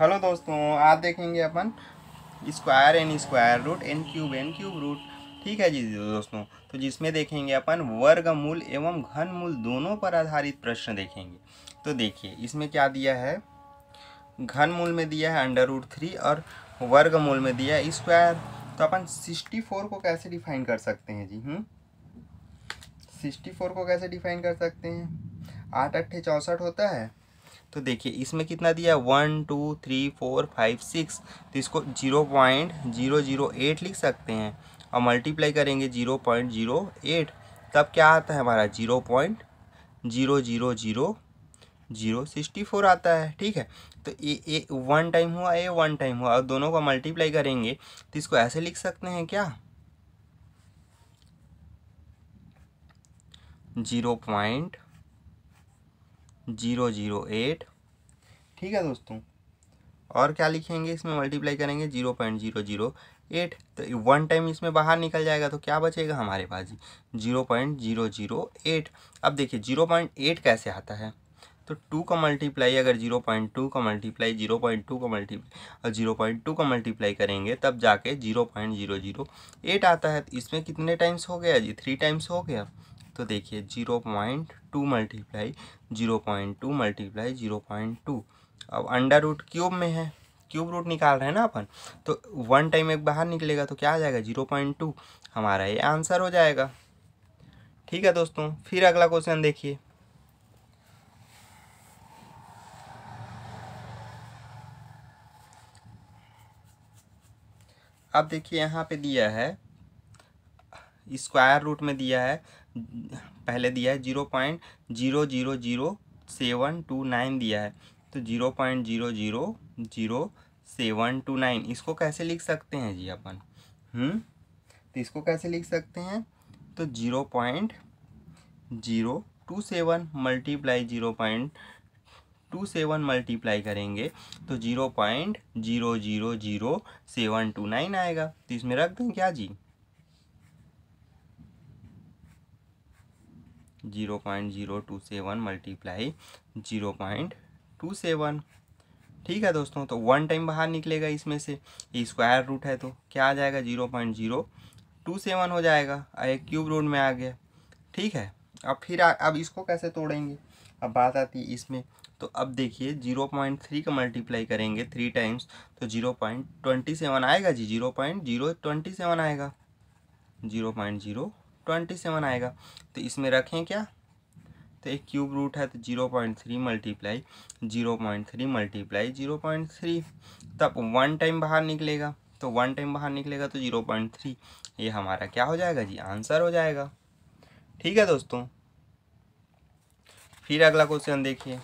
Hello दोस्तों आज देखेंगे अपन square N square root N cube N cube root ठीक है जी दोस्तों तो जिसमें देखेंगे अपन वर्गमूल एवं घनमूल दोनों पर आधारित प्रश्न देखेंगे तो देखिए इसमें क्या दिया है घनमूल में दिया है अंडर रूट थ्री और वर्गमूल में दिया है स्क्वायर तो अपन सिक्सटी फोर को कैसे डिफाइन कर सकते हैं जी हूँ हम्म? सिक्सटी फोर को कैसे डिफाइन कर सकते हैं आठ अट्ठे चौंसठ होता है तो देखिए इसमें कितना दिया one two three four five six तो इसको zero point zero zero eight लिख सकते हैं और मल्टीप्लाई करेंगे जीरो पॉइंट जीरो एट तब क्या आता है हमारा zero point zero zero zero zero sixty four आता है ठीक है तो ए ए वन टाइम हुआ ए वन टाइम हुआ और दोनों का मल्टीप्लाई करेंगे तो इसको ऐसे लिख सकते हैं क्या zero point zero zero eight ठीक है दोस्तों और क्या लिखेंगे इसमें मल्टीप्लाई करेंगे zero point zero zero eight तो वन टाइम इसमें बाहर निकल जाएगा तो क्या बचेगा हमारे पास जी zero point zero zero eight अब देखिए जीरो पॉइंट एट कैसे आता है तो टू का मल्टीप्लाई अगर जीरो पॉइंट टू का मल्टीप्लाई जीरो पॉइंट टू का मल्टीप्लाई और जीरो पॉइंट टू का मल्टीप्लाई करेंगे तब जाके zero point zero zero eight आता है तो इसमें कितने टाइम्स हो गया जी थ्री टाइम्स हो गया तो देखिए zero point two multiply zero point two multiply zero point two अब अंडर रूट क्यूब में है क्यूब रूट निकाल रहे हैं ना अपन तो वन टाइम एक बाहर निकलेगा तो क्या आ जाएगा जीरो पॉइंट टू हमारा ये आंसर हो जाएगा ठीक है दोस्तों फिर अगला क्वेश्चन देखिए अब देखिए यहाँ पे दिया है स्क्वायर रूट में दिया है पहले दिया है zero point zero zero zero seven two nine दिया है तो zero point zero zero zero seven two nine इसको कैसे लिख सकते हैं जी अपन हम्म तो इसको कैसे लिख सकते हैं तो zero point zero two seven multiply zero point two seven multiply करेंगे तो zero point zero zero zero seven two nine आएगा तो इसमें रख दें क्या जी zero point zero two seven multiply zero point two seven ठीक है दोस्तों तो वन टाइम बाहर निकलेगा इसमें से स्क्वायर रूट है तो क्या आ जाएगा zero point zero two seven हो जाएगा और एक क्यूब रूट में आ गया ठीक है अब फिर आ, अब इसको कैसे तोड़ेंगे अब बात आती है इसमें तो अब देखिए जीरो पॉइंट थ्री का मल्टीप्लाई करेंगे थ्री टाइम्स तो जीरो पॉइंट ट्वेंटी सेवन आएगा जी zero point zero twenty seven आएगा zero point zero twenty seven आएगा तो इसमें रखें क्या तो एक क्यूब रूट है तो zero point three multiply zero point three multiply zero point three तब वन टाइम बाहर निकलेगा तो वन टाइम बाहर निकलेगा तो जीरो पॉइंट थ्री ये हमारा क्या हो जाएगा जी आंसर हो जाएगा ठीक है दोस्तों फिर अगला क्वेश्चन देखिए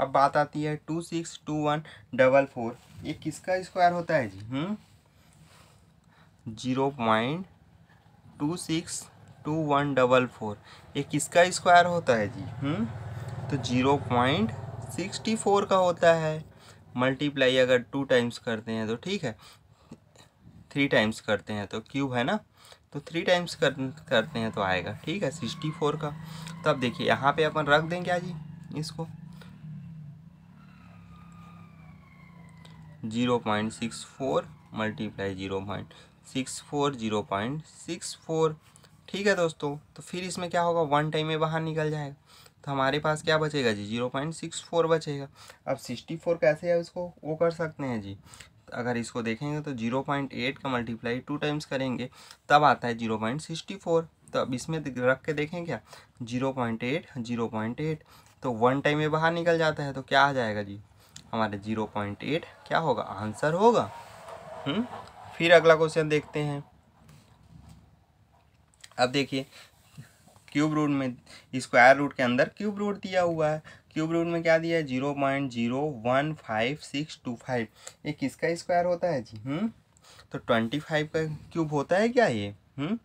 अब बात आती है two six two one double four ये किसका स्क्वायर होता है जी हम्म zero point two six two one double four ये किसका स्क्वायर होता है जी हम्म तो जीरो पॉइंट सिक्सटी फोर का होता है मल्टीप्लाई अगर टू टाइम्स करते हैं तो ठीक है थ्री टाइम्स करते हैं तो क्यूब है ना तो थ्री टाइम्स कर, करते हैं तो आएगा ठीक है सिक्सटी फोर का तो अब देखिए यहाँ पे अपन रख दें क्या जी इसको zero point six four multiply zero point six four zero point six four ठीक है दोस्तों तो फिर इसमें क्या होगा वन टाइम में बाहर निकल जाएगा तो हमारे पास क्या बचेगा जी जीरो पॉइंट सिक्स फोर बचेगा अब सिक्सटी फोर कैसे है उसको वो कर सकते हैं जी तो अगर इसको देखेंगे तो जीरो पॉइंट एट का मल्टीप्लाई टू टाइम्स करेंगे तब आता है जीरो पॉइंट सिक्सटी फोर तो अब इसमें रख के देखें क्या zero point eight zero point eight तो वन टाइम में बाहर निकल जाता है तो क्या आ जाएगा जी हमारे जीरो पॉइंट एट क्या होगा आंसर होगा हम्म फिर अगला क्वेश्चन देखते हैं अब देखिए क्यूब रूट में स्क्वायर रूट के अंदर क्यूब रूट दिया हुआ है क्यूब रूट में क्या दिया है zero point zero one five six two five ये किसका स्क्वायर होता है जी हम्म तो ट्वेंटी फाइव का क्यूब होता है क्या ये हम्म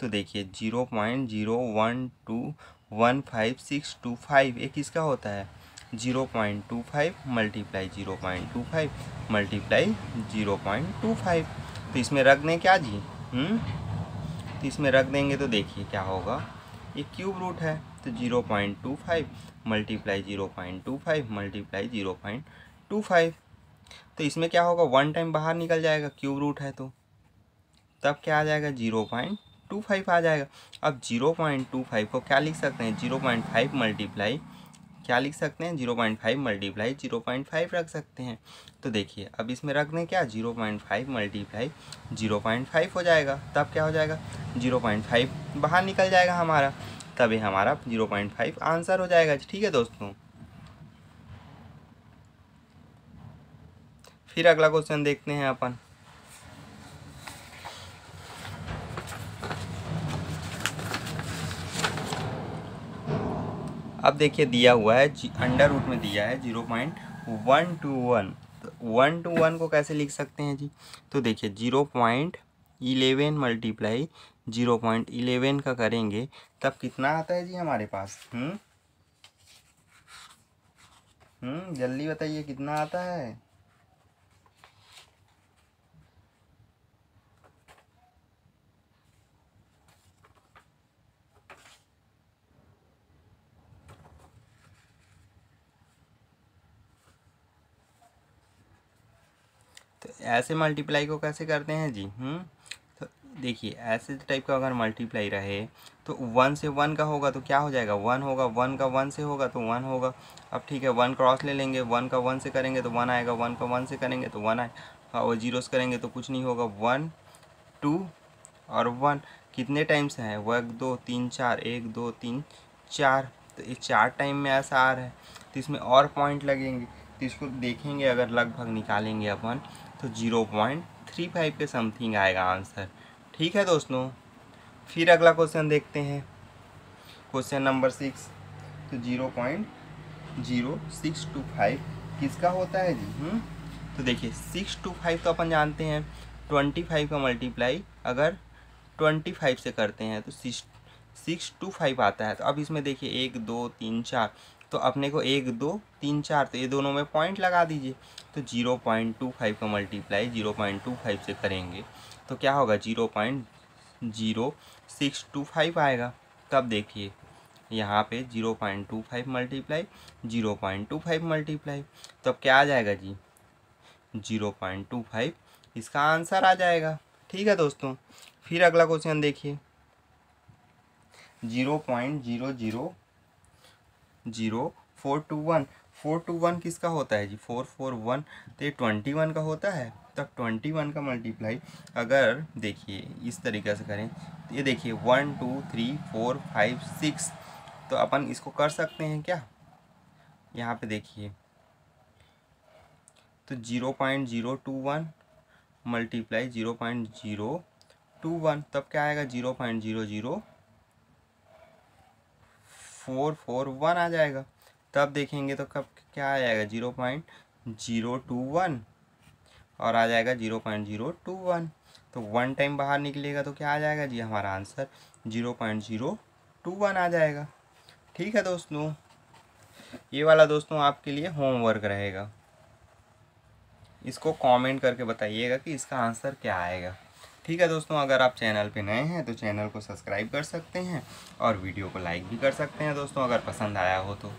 तो देखिए zero point zero one two one five six two five ये किसका होता है zero point two five multiply zero point two five multiply zero point two five तो इसमें रख दें क्या जी हम्म? तो इसमें रख देंगे तो देखिए क्या होगा ये क्यूब रूट है तो zero point two five multiply zero point two five multiply zero point two five तो इसमें क्या होगा वन टाइम बाहर निकल जाएगा क्यूब रूट है तो तब क्या आ जाएगा जीरो पॉइंट टू फाइव आ जाएगा अब जीरो पॉइंट टू फाइव को क्या लिख सकते हैं जीरो पॉइंट फाइव मल्टीप्लाई क्या लिख सकते हैं zero point five multiply zero point five रख सकते हैं तो देखिए अब इसमें रख दें क्या zero point five multiply zero point five हो जाएगा तब क्या हो जाएगा जीरो पॉइंट फाइव बाहर निकल जाएगा हमारा तभी हमारा जीरो पॉइंट फाइव आंसर हो जाएगा ठीक है दोस्तों फिर अगला क्वेश्चन देखते हैं अपन अब देखिए दिया हुआ है अंडर रूट में दिया है zero point one two one तो वन टू वन को कैसे लिख सकते हैं जी तो देखिए zero point eleven multiply zero point eleven का करेंगे तब कितना आता है जी हमारे पास हम्म, हम्म जल्दी बताइए कितना आता है ऐसे मल्टीप्लाई को कैसे करते हैं जी हम्म तो देखिए ऐसे टाइप का अगर मल्टीप्लाई रहे तो वन से वन का होगा तो क्या हो जाएगा वन होगा वन का वन से होगा तो वन होगा अब ठीक है वन क्रॉस ले लेंगे वन का वन से करेंगे तो वन आएगा वन का वन से करेंगे तो वन आएगा हाँ, और जीरो से करेंगे तो कुछ नहीं होगा वन टू और वन कितने टाइम से हैं वो एक दो तीन चार एक दो तीन चार तो ये चार टाइम में ऐसा आ रहा है तो इसमें और पॉइंट लगेंगे तो इसको देखेंगे अगर लगभग निकालेंगे अपन तो ज़ीरो पॉइंट थ्री फाइव के समथिंग आएगा आंसर ठीक है दोस्तों फिर अगला क्वेश्चन देखते हैं क्वेश्चन नंबर सिक्स तो zero point zero six two five किसका होता है जी हुँ? हम्म? तो देखिए सिक्स टू फाइव तो अपन जानते हैं ट्वेंटी फाइव का मल्टीप्लाई अगर ट्वेंटी फाइव से करते हैं तो सिक्स सिक्स टू फाइव आता है तो अब इसमें देखिए एक दो तीन चार तो अपने को एक दो तीन चार तो ये दोनों में पॉइंट लगा दीजिए तो जीरो पॉइंट टू फाइव का multiply zero point two five से करेंगे तो क्या होगा zero point zero six two five आएगा तब देखिए यहाँ पे zero point two five multiply zero point two five multiply तब क्या आ जाएगा जी जीरो पॉइंट टू फाइव इसका आंसर आ जाएगा ठीक है दोस्तों फिर अगला क्वेश्चन देखिए zero point zero zero zero four two one four two one किसका होता है जी फोर फोर वन तो ये ट्वेंटी वन का होता है तब ट्वेंटी वन का मल्टीप्लाई अगर देखिए इस तरीके से करें तो ये देखिए one two three four five six तो अपन इसको कर सकते हैं क्या यहाँ पे देखिए तो zero point zero two one multiply zero point zero two one तब क्या आएगा zero point zero zero four four one आ जाएगा तब देखेंगे तो कब क्या आ जाएगा zero point zero two one और आ जाएगा zero point zero two one तो वन टाइम बाहर निकलेगा तो क्या आ जाएगा जी हमारा answer zero point zero two one आ जाएगा ठीक है दोस्तों ये वाला दोस्तों आपके लिए होमवर्क रहेगा इसको कमेंट करके बताइएगा कि इसका आंसर क्या आएगा ठीक है दोस्तों अगर आप चैनल पे नए हैं तो चैनल को सब्सक्राइब कर सकते हैं और वीडियो को लाइक भी कर सकते हैं दोस्तों अगर पसंद आया हो तो